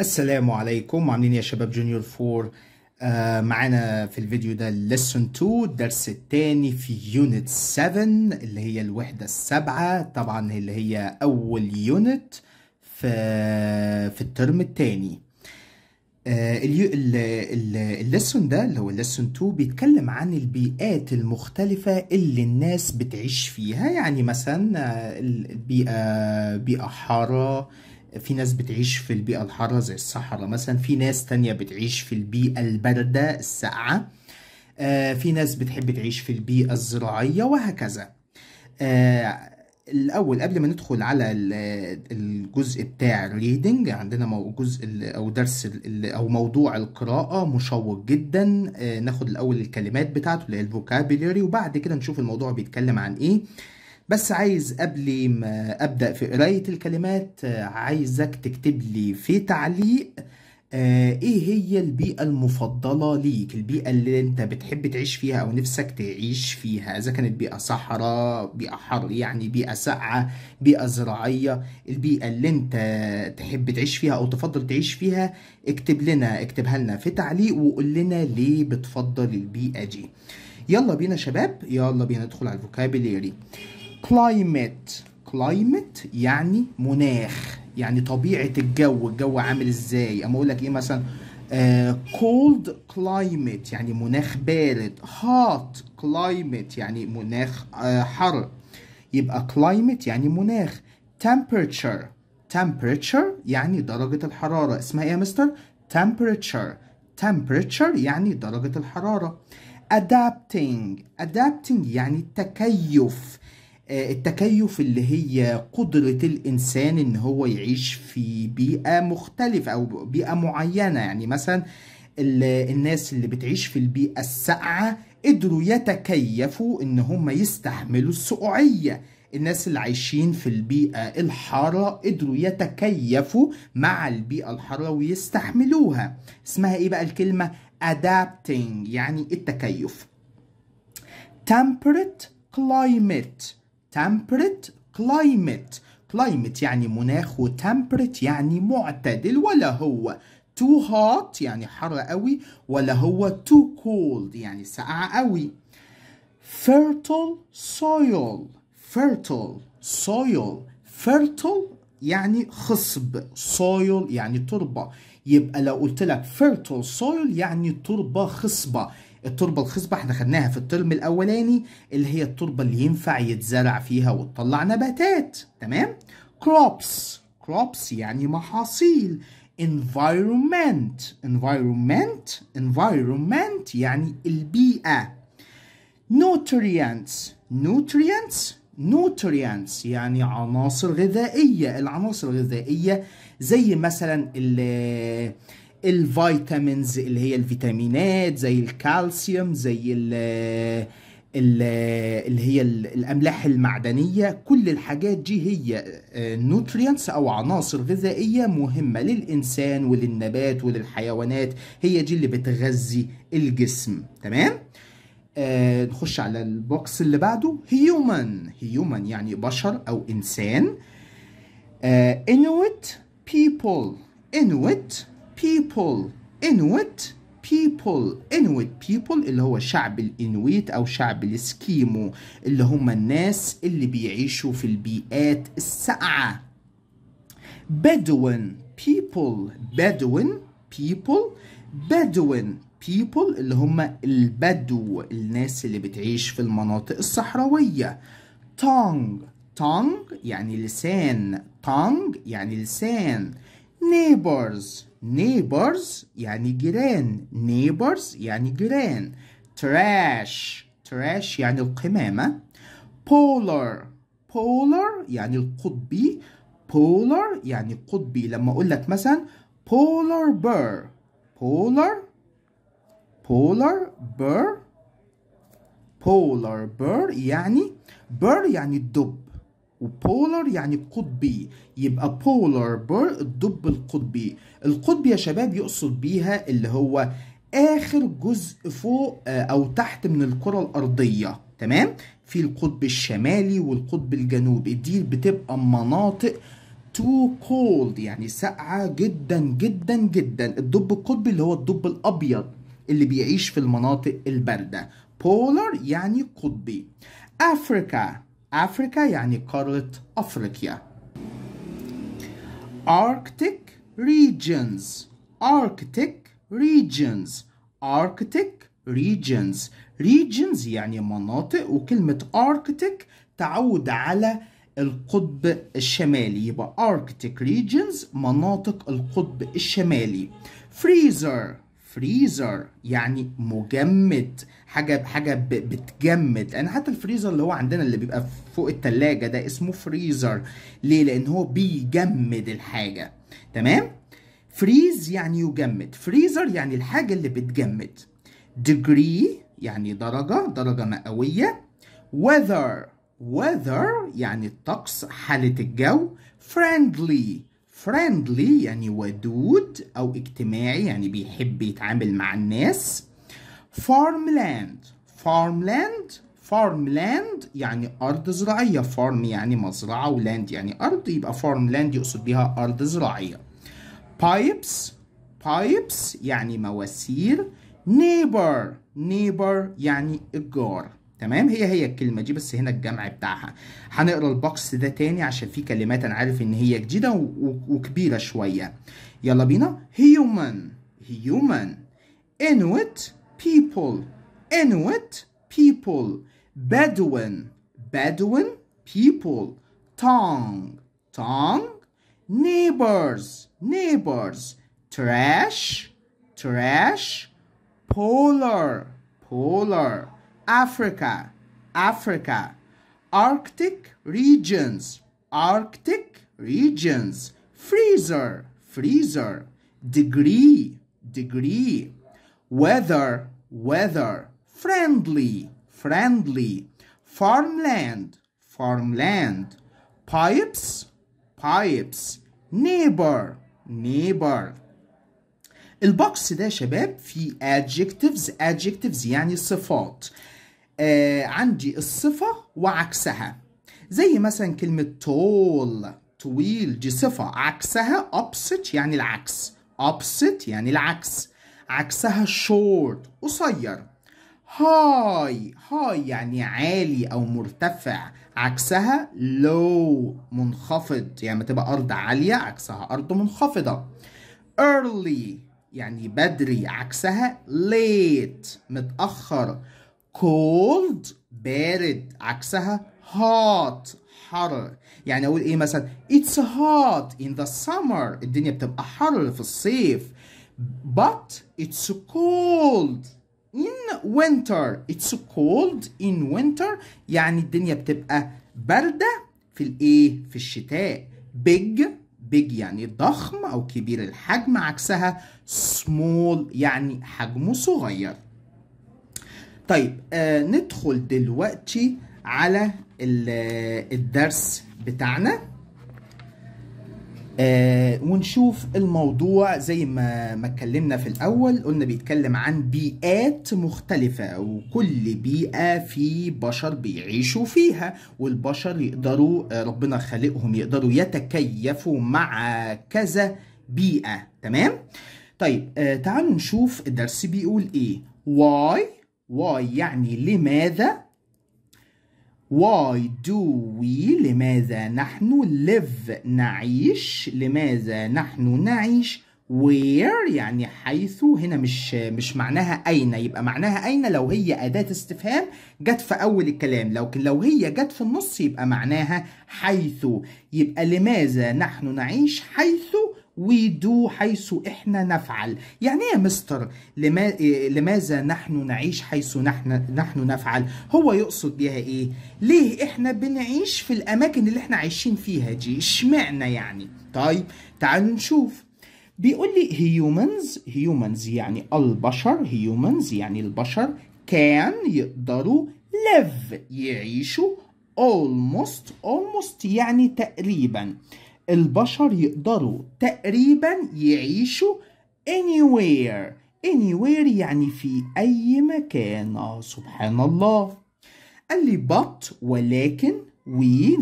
السلام عليكم عاملين إيه يا شباب جونيور 4 آه معانا في الفيديو ده ليسون 2 الدرس الثاني في يونت 7 اللي هي الوحدة السابعة طبعا اللي هي أول يونت في في الترم الثاني آه ده اللي هو الليسون 2 بيتكلم عن البيئات المختلفة اللي الناس بتعيش فيها يعني مثلا آه، البيئة بيئة حارة في ناس بتعيش في البيئة الحارة زي الصحراء مثلا في ناس تانية بتعيش في البيئة الباردة الساقعة آه، في ناس بتحب تعيش في البيئة الزراعية وهكذا آه، الأول قبل ما ندخل على الجزء بتاع الريدنج عندنا جزء أو درس أو موضوع القراءة مشوق جدا آه، ناخد الأول الكلمات بتاعته اللي هي وبعد كده نشوف الموضوع بيتكلم عن إيه بس عايز قبل ما ابدا في قرايه الكلمات آه، عايزك تكتب لي في تعليق آه، ايه هي البيئة المفضلة ليك البيئة اللي انت بتحب تعيش فيها او نفسك تعيش فيها اذا كانت بيئة صحراء بيئة حر يعني بيئة ساقعة بيئة زراعية البيئة اللي انت تحب تعيش فيها او تفضل تعيش فيها اكتب لنا اكتبها لنا في تعليق وقول لنا ليه بتفضل البيئة دي يلا بينا شباب يلا بينا ندخل على الفوكابيليري climate climate يعني مناخ يعني طبيعة الجو الجو عامل ازاي اما اقول لك ايه مثلا uh, cold climate يعني مناخ بارد hot climate يعني مناخ uh, حر يبقى climate يعني مناخ temperature temperature يعني درجة الحرارة اسمها ايه يا مستر temperature temperature يعني درجة الحرارة adapting adapting يعني التكيف آه، التكيف اللي هي قدرة الإنسان إن هو يعيش في بيئة مختلفة أو بيئة معينة يعني مثلا الناس اللي بتعيش في البيئة الساقعة قدروا يتكيفوا إن هم يستحملوا السقوعية الناس اللي عايشين في البيئة الحارة قدروا يتكيفوا مع البيئة الحارة ويستحملوها اسمها ايه بقى الكلمة adapting يعني التكيف temperate climate temperate climate climate يعني مناخ و temperate يعني معتدل ولا هو too hot يعني حر قوي ولا هو too cold يعني ساقع قوي fertile soil fertile soil fertile يعني خصب soil يعني تربة يبقى لو قلت لك fertile soil يعني تربة خصبة التربه الخصبه احنا خدناها في الترم الاولاني اللي هي التربه اللي ينفع يتزرع فيها وتطلع نباتات تمام crops crops يعني محاصيل environment environment environment يعني البيئه nutrients nutrients nutrients يعني عناصر غذائيه العناصر الغذائيه زي مثلا الفيتامينز اللي هي الفيتامينات زي الكالسيوم زي ال اللي هي الاملاح المعدنيه كل الحاجات دي هي نوتريانس آه، او عناصر غذائيه مهمه للانسان وللنبات وللحيوانات هي دي اللي بتغذي الجسم تمام آه نخش على البوكس اللي بعده هيومن هيومن يعني بشر او انسان آه انويت بيبل انويت people Inuit people Inuit people اللي هو شعب الإنويت أو شعب الإسكيمو اللي هم الناس اللي بيعيشوا في البيئات الساقعة بدوين people بدوين people بدوين people اللي هم البدو الناس اللي بتعيش في المناطق الصحراوية tongue tongue يعني لسان tongue يعني لسان neighbors neighbors يعني جيران neighbors يعني جيران trash trash يعني القمامة polar polar يعني القطبي polar يعني قطبي لما أقول لك مثلا polar bear polar polar bear polar bear يعني bear يعني الدب وبولر يعني قطبي يبقى بولر بير الدب القطبي القطب يا شباب يقصد بيها اللي هو اخر جزء فوق آه، او تحت من الكره الارضيه تمام في القطب الشمالي والقطب الجنوبي دي بتبقى مناطق تو كولد يعني ساقعه جدا جدا جدا الدب القطبي اللي هو الدب الابيض اللي بيعيش في المناطق البارده بولر يعني قطبي افريكا أفريكا يعني قارة أفريقيا Arctic regions Arctic regions Arctic regions regions يعني مناطق وكلمة Arctic تعود على القطب الشمالي يبقى Arctic regions مناطق القطب الشمالي freezer فريزر يعني مجمد حاجه حاجه بتجمد لان حتى الفريزر اللي هو عندنا اللي بيبقى فوق التلاجة ده اسمه فريزر ليه لان هو بيجمد الحاجه تمام فريز يعني يجمد فريزر يعني الحاجه اللي بتجمد ديجري يعني درجه درجه مئويه weather weather يعني الطقس حاله الجو friendly friendly يعني ودود أو اجتماعي يعني بيحب يتعامل مع الناس farmland farmland farmland يعني أرض زراعية farm يعني مزرعة ولاند يعني أرض يبقى farmland يقصد بيها أرض زراعية pipes pipes يعني مواسير neighbor neighbor يعني الجار تمام هي هي الكلمه دي بس هنا الجمع بتاعها هنقرا البوكس ده تاني عشان في كلمات انا عارف ان هي جديده وكبيره شويه يلا بينا human human inuit people inuit people bedouin bedouin people tongue tongue neighbors neighbors trash trash polar polar Africa, Africa. Arctic regions, Arctic regions. Freezer, freezer. Degree, degree. Weather, weather. Friendly, friendly. Farmland, farmland. Pipes, pipes. Neighbor, neighbor. البوكس ده شباب فيه adjectives adjectives يعني صفات آه عندي الصفة وعكسها زي مثلا كلمة tall طويل دي صفة عكسها opposite يعني العكس opposite يعني العكس عكسها short قصير هاي هاي يعني عالي أو مرتفع عكسها low منخفض يعني ما تبقى أرض عالية عكسها أرض منخفضة early يعني بدري عكسها late متأخر cold بارد عكسها hot حر يعني اقول ايه مثلا it's hot in the summer الدنيا بتبقى حر في الصيف but it's cold in winter it's cold in winter يعني الدنيا بتبقى باردة في الايه في الشتاء big big يعني ضخم او كبير الحجم عكسها small يعني حجمه صغير طيب آه ندخل دلوقتي على آه، الدرس بتاعنا آه ونشوف الموضوع زي ما ما اتكلمنا في الاول قلنا بيتكلم عن بيئات مختلفه وكل بيئه في بشر بيعيشوا فيها والبشر يقدروا آه، ربنا خالقهم يقدروا يتكيفوا مع كذا بيئه تمام طيب آه تعالوا نشوف الدرس بيقول ايه why واي يعني لماذا why do we لماذا نحن live نعيش لماذا نحن نعيش where يعني حيث هنا مش مش معناها أين يبقى معناها أين لو هي أداة استفهام جت في أول الكلام لكن لو هي جت في النص يبقى معناها حيث يبقى لماذا نحن نعيش حيث وي دو حيث احنا نفعل يعني ايه يا مستر لما إيه، لماذا نحن نعيش حيث نحن نحن نفعل هو يقصد بيها ايه ليه احنا بنعيش في الاماكن اللي احنا عايشين فيها دي اشمعنى يعني طيب تعالوا نشوف بيقول لي humans humans يعني البشر humans يعني البشر can يقدروا live يعيشوا almost almost يعني تقريبا البشر يقدروا تقريبا يعيشوا anywhere anywhere يعني في أي مكان سبحان الله قال لي but ولكن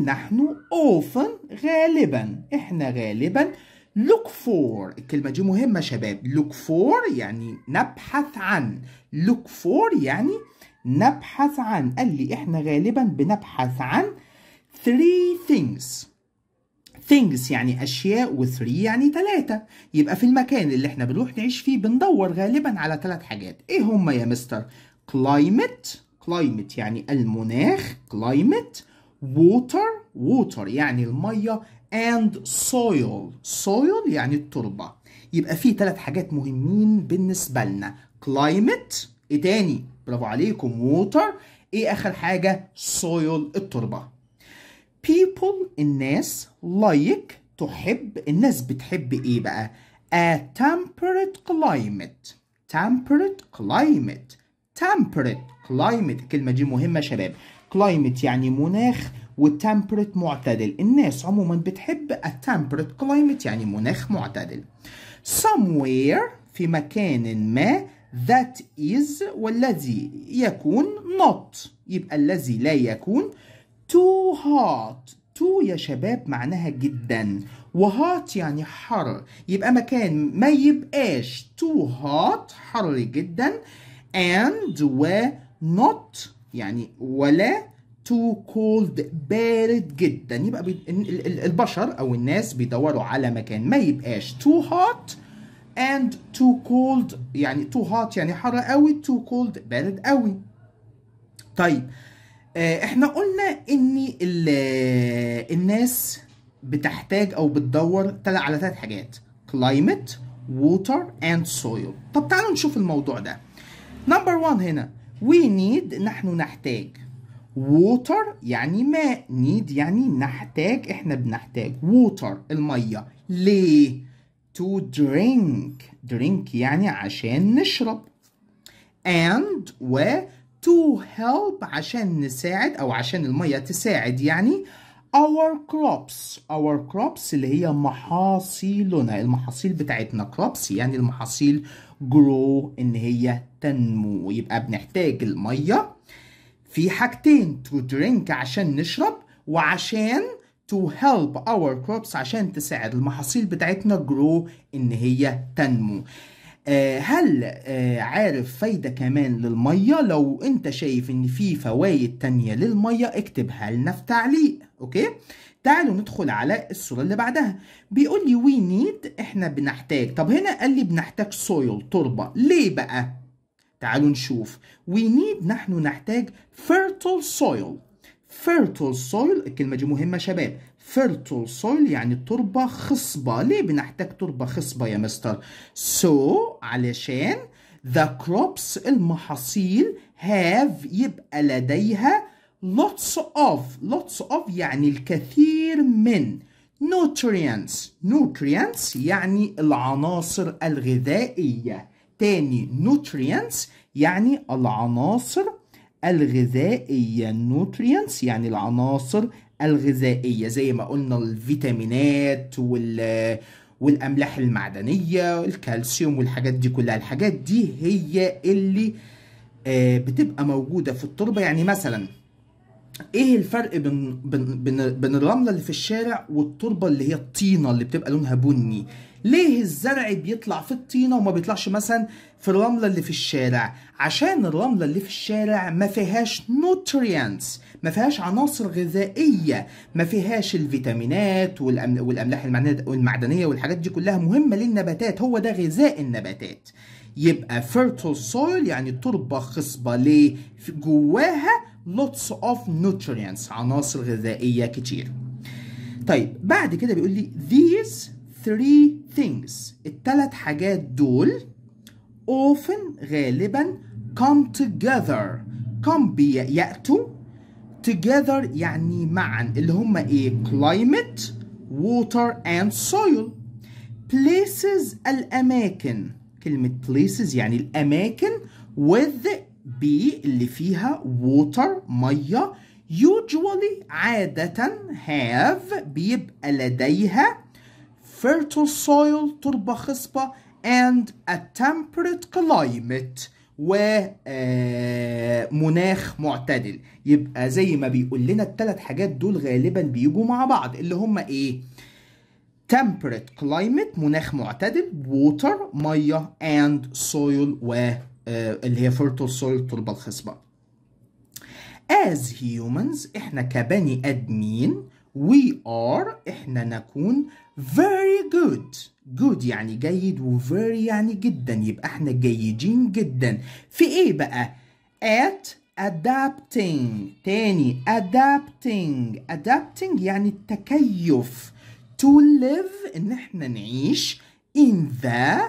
نحن often غالبا احنا غالبا look for الكلمة دي مهمة شباب look for يعني نبحث عن look for يعني نبحث عن قال لي احنا غالبا بنبحث عن three things things يعني أشياء three يعني ثلاثة يبقى في المكان اللي احنا بنروح نعيش فيه بندور غالبا على ثلاث حاجات ايه هما يا مستر climate climate يعني المناخ climate water water يعني المية and soil soil يعني التربة يبقى في ثلاث حاجات مهمين بالنسبة لنا climate ايه تاني برافو عليكم water ايه اخر حاجة soil التربة people الناس like تحب الناس بتحب ايه بقى a temperate climate temperate climate temperate climate الكلمة دي مهمة شباب climate يعني مناخ والتمبرت معتدل الناس عموما بتحب التمبرت climate يعني مناخ معتدل somewhere في مكان ما that is والذي يكون not يبقى الذي لا يكون too hot تو يا شباب معناها جدا وهوت يعني حر يبقى مكان ما يبقاش too hot حر جدا and و not يعني ولا too cold بارد جدا يبقى البشر او الناس بيدوروا على مكان ما يبقاش too hot and too cold يعني too hot يعني حر قوي too cold بارد قوي طيب آه، احنا قلنا ان الناس بتحتاج او بتدور على ثلاث حاجات climate water and soil طب تعالوا نشوف الموضوع ده نمبر 1 هنا we need نحن نحتاج water يعني ماء need يعني نحتاج احنا بنحتاج water الميه ليه to drink drink يعني عشان نشرب and و to help عشان نساعد أو عشان المية تساعد يعني our crops our crops اللي هي محاصيلنا المحاصيل بتاعتنا crops يعني المحاصيل grow إن هي تنمو يبقى بنحتاج المية في حاجتين to drink عشان نشرب وعشان to help our crops عشان تساعد المحاصيل بتاعتنا grow إن هي تنمو آه، هل آه، عارف فايدة كمان للمية لو انت شايف ان في فوايد تانية للمية اكتبها لنا في تعليق اوكي تعالوا ندخل على الصورة اللي بعدها بيقول لي وي نيد احنا بنحتاج طب هنا قال لي بنحتاج سويل تربة ليه بقى تعالوا نشوف وي نيد نحن نحتاج fertile soil fertile soil الكلمة دي مهمة شباب fertile soil يعني تربة خصبة ليه بنحتاج تربة خصبة يا مستر so علشان the crops المحاصيل have يبقى لديها lots of lots of يعني الكثير من nutrients nutrients يعني العناصر الغذائية تاني nutrients يعني العناصر الغذائية nutrients يعني العناصر الغذائية زي ما قلنا الفيتامينات وال والأملاح المعدنية والكالسيوم والحاجات دي كلها الحاجات دي هي اللي آه، بتبقى موجودة في التربة يعني مثلا ايه الفرق بين بين بين الرمله اللي في الشارع والتربه اللي هي الطينه اللي بتبقى لونها بني ليه الزرع بيطلع في الطينه وما بيطلعش مثلا في الرمله اللي في الشارع عشان الرمله اللي في الشارع ما فيهاش نوتريانتس ما فيهاش عناصر غذائيه ما فيهاش الفيتامينات والاملاح المعدنيه والحاجات دي كلها مهمه للنباتات هو ده غذاء النباتات يبقى fertile soil يعني تربه خصبه ليه جواها lots of nutrients عناصر غذائية كتير طيب بعد كده بيقول لي these three things التلات حاجات دول often غالبا come together come يأتوا together يعني معا اللي هم ايه climate water and soil places الأماكن كلمة places يعني الأماكن with B اللي فيها water مية usually عادة have بيبقى لديها fertile soil تربة خصبة and a temperate climate ومناخ آه، معتدل يبقى زي ما بيقول لنا الثلاث حاجات دول غالبا بيجوا مع بعض اللي هم ايه temperate climate مناخ معتدل water ميه and soil و آه، اللي هي fertile soil التربة الخصبة as humans احنا كبني ادمين we are احنا نكون very good good يعني جيد و very يعني جدا يبقى احنا جيدين جدا في ايه بقى at adapting تاني adapting adapting يعني التكيف to live ان احنا نعيش in the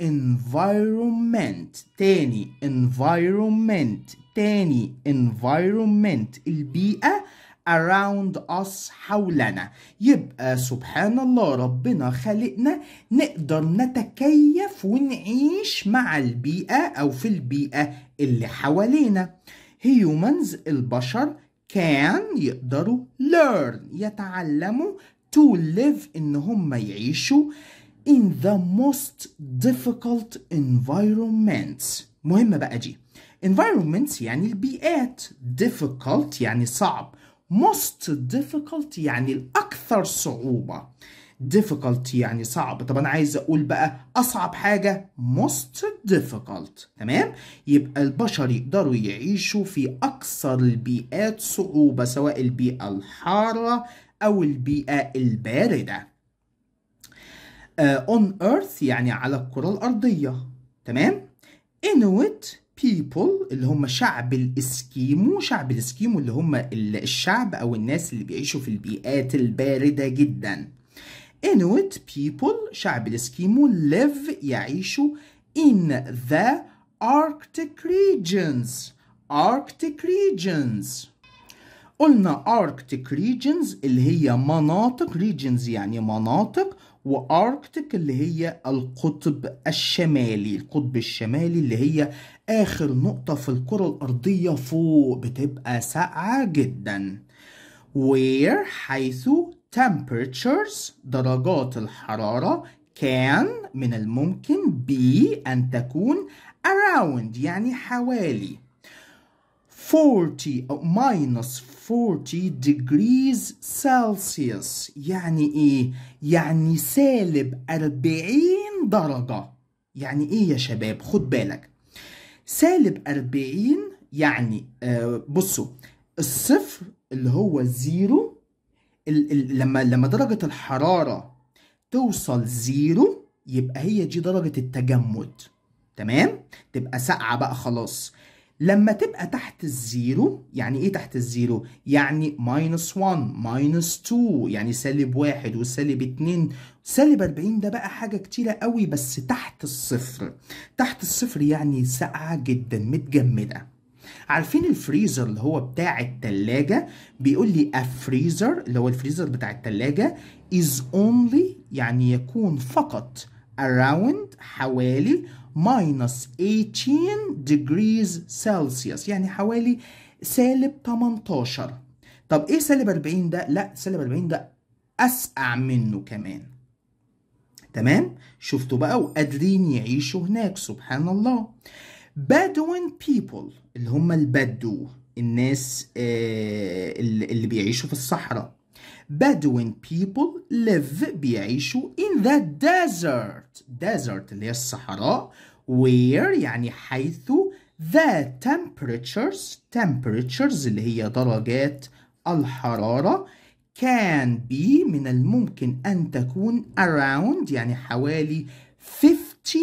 environment تاني environment تاني environment البيئة around us حولنا يبقى سبحان الله ربنا خلقنا نقدر نتكيف ونعيش مع البيئة أو في البيئة اللي حوالينا humans البشر can يقدروا learn يتعلموا to live إن هم يعيشوا in the most difficult environments مهمة بقى دي environments يعني البيئات difficult يعني صعب most difficult يعني الأكثر صعوبة difficult يعني صعب طب أنا عايز أقول بقى أصعب حاجة most difficult تمام يبقى البشر يقدروا يعيشوا في أكثر البيئات صعوبة سواء البيئة الحارة أو البيئة الباردة آه، on earth يعني على الكرة الأرضية تمام Inuit people اللي هم شعب الاسكيمو شعب الاسكيمو اللي هم الشعب او الناس اللي بيعيشوا في البيئات الباردة جدا Inuit people شعب الاسكيمو live يعيشوا in the Arctic regions Arctic regions قلنا Arctic regions اللي هي مناطق regions يعني مناطق واركتيك اللي هي القطب الشمالي القطب الشمالي اللي هي اخر نقطة في الكرة الارضية فوق بتبقى ساقعة جدا where حيث temperatures درجات الحرارة كان من الممكن be أن تكون around يعني حوالي 40 أو minus 40 degrees Celsius يعني إيه؟ يعني سالب 40 درجة يعني إيه يا شباب؟ خد بالك سالب 40 يعني آه بصوا الصفر اللي هو زيرو لما لما درجة الحرارة توصل زيرو يبقى هي دي درجة التجمد تمام؟ تبقى ساقعة بقى خلاص لما تبقى تحت الزيرو يعني ايه تحت الزيرو؟ يعني ماينس 1 ماينس 2 يعني سالب واحد وسالب اتنين سالب 40 ده بقى حاجة كتيرة قوي بس تحت الصفر تحت الصفر يعني ساقعة جدا متجمدة عارفين الفريزر اللي هو بتاع التلاجة بيقول لي الفريزر اللي هو الفريزر بتاع التلاجة is only يعني يكون فقط around حوالي minus 18 degrees Celsius يعني حوالي سالب 18 طب ايه سالب 40 ده؟ لا سالب 40 ده اسقع منه كمان تمام؟ شفتوا بقى وقادرين يعيشوا هناك سبحان الله بدوين people اللي هم البدو الناس آه، اللي بيعيشوا في الصحراء Bedouin people live بيعيشوا in the desert desert اللي هي الصحراء where يعني حيث the temperatures temperatures اللي هي درجات الحرارة can be من الممكن أن تكون around يعني حوالي 50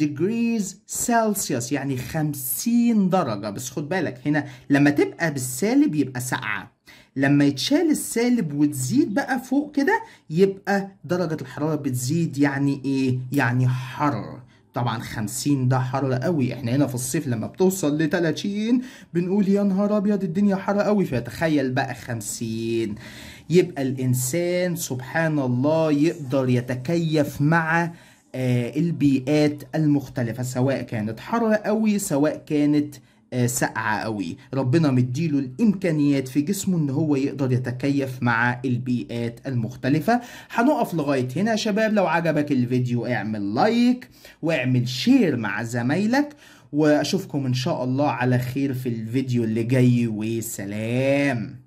degrees Celsius يعني 50 درجة بس خد بالك هنا لما تبقى بالسالب يبقى ساقعة لما يتشال السالب وتزيد بقى فوق كده يبقى درجة الحرارة بتزيد يعني ايه؟ يعني حر طبعا 50 ده حر قوي احنا هنا في الصيف لما بتوصل ل 30 بنقول يا نهار ابيض الدنيا حر قوي فتخيل بقى 50 يبقى الانسان سبحان الله يقدر يتكيف مع آه، البيئات المختلفة سواء كانت حر قوي سواء كانت آه ساقعه قوي ربنا مديله الامكانيات في جسمه ان هو يقدر يتكيف مع البيئات المختلفه هنقف لغايه هنا يا شباب لو عجبك الفيديو اعمل لايك واعمل شير مع زمايلك واشوفكم ان شاء الله على خير في الفيديو اللي جاي وسلام